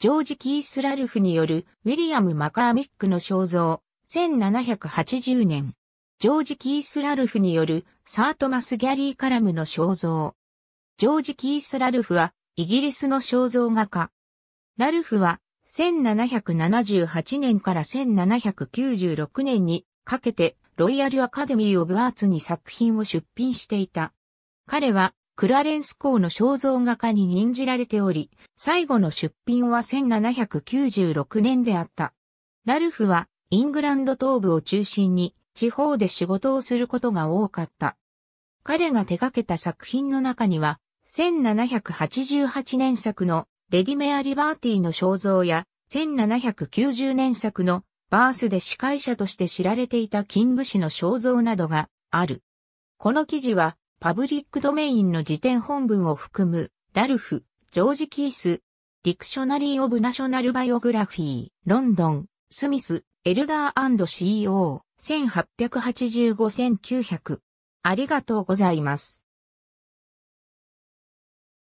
ジョージ・キース・ラルフによるウィリアム・マカーミックの肖像、1780年。ジョージ・キース・ラルフによるサートマス・ギャリー・カラムの肖像。ジョージ・キース・ラルフはイギリスの肖像画家。ラルフは1778年から1796年にかけてロイヤル・アカデミー・オブ・アーツに作品を出品していた。彼はクラレンス公の肖像画家に任じられており、最後の出品は1796年であった。ラルフはイングランド東部を中心に地方で仕事をすることが多かった。彼が手掛けた作品の中には、1788年作のレディメアリバーティの肖像や、1790年作のバースで司会者として知られていたキング氏の肖像などがある。この記事はパブリックドメインの辞典本文を含む、ラルフ、ジョージ・キース、ディクショナリー・オブ・ナショナル・バイオグラフィー、ロンドン、スミス、エルダー &CEO、1885-1900。ありがとうございます。